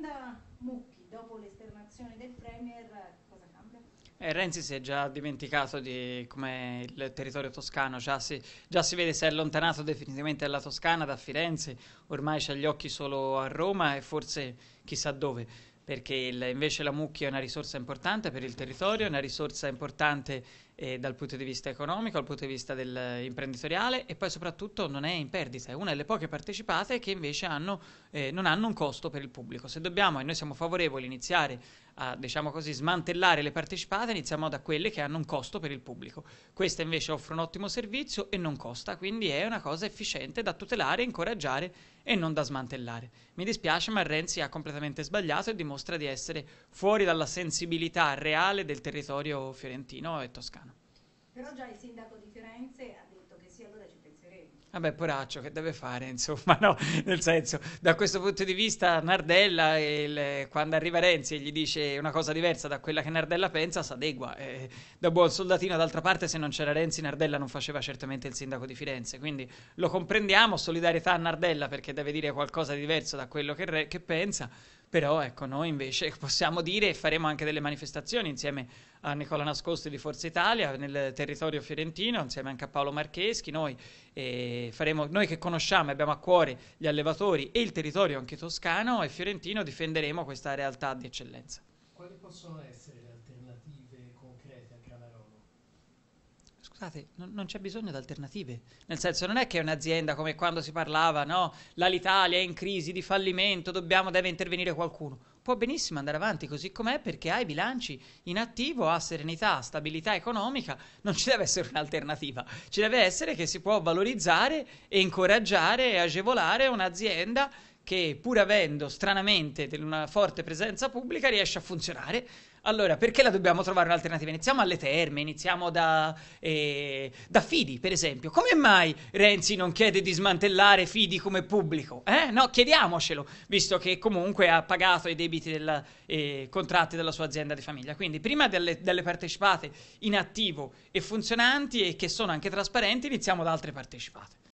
vicenda Mucchi dopo l'esternazione del Premier cosa cambia? Eh, Renzi si è già dimenticato di come il territorio toscano, già si, già si, vede si è allontanato definitivamente dalla Toscana, da Firenze, ormai ha gli occhi solo a Roma e forse chissà dove, perché il, invece la Mucchi è una risorsa importante per il territorio, è una risorsa importante eh, dal punto di vista economico, dal punto di vista dell'imprenditoriale eh, e poi soprattutto non è in perdita, è una delle poche partecipate che invece hanno, eh, non hanno un costo per il pubblico. Se dobbiamo, e noi siamo favorevoli, iniziare a diciamo così, smantellare le partecipate, iniziamo da quelle che hanno un costo per il pubblico. Questa invece offre un ottimo servizio e non costa, quindi è una cosa efficiente da tutelare, incoraggiare e non da smantellare. Mi dispiace, ma Renzi ha completamente sbagliato e dimostra di essere fuori dalla sensibilità reale del territorio fiorentino e toscano. Però già il sindaco di Firenze ha detto che sì, allora ci penseremo. Vabbè, poraccio, che deve fare, insomma, no? Nel senso, da questo punto di vista, Nardella, il, quando arriva Renzi e gli dice una cosa diversa da quella che Nardella pensa, si adegua. Eh, da buon soldatino, d'altra parte, se non c'era Renzi, Nardella non faceva certamente il sindaco di Firenze. Quindi lo comprendiamo, solidarietà a Nardella, perché deve dire qualcosa di diverso da quello che, re, che pensa però ecco, noi invece possiamo dire e faremo anche delle manifestazioni insieme a Nicola Nascosti di Forza Italia nel territorio fiorentino, insieme anche a Paolo Marcheschi, noi, eh, faremo, noi che conosciamo e abbiamo a cuore gli allevatori e il territorio anche toscano e fiorentino difenderemo questa realtà di eccellenza. Quali possono essere le guardate, non, non, c'è bisogno di alternative. Nel senso, non è che un'azienda come quando si parlava, no, l'Alitalia è in crisi di fallimento, dobbiamo, deve intervenire qualcuno. Può benissimo andare avanti così com'è perché ha i bilanci in attivo, ha serenità, stabilità economica, non ci deve essere un'alternativa. Ci deve essere che si può valorizzare e incoraggiare e agevolare un'azienda che pur avendo stranamente una forte presenza pubblica riesce a funzionare. Allora, perché la dobbiamo trovare un'alternativa? Iniziamo alle terme, iniziamo da, eh, da Fidi, per esempio. Come mai Renzi non chiede di smantellare Fidi come pubblico? Eh? No, chiediamocelo, visto che comunque ha pagato i debiti della, eh, contratti della sua azienda di famiglia. Quindi, prima delle, delle partecipate in attivo e funzionanti e che sono anche trasparenti, iniziamo da altre partecipate.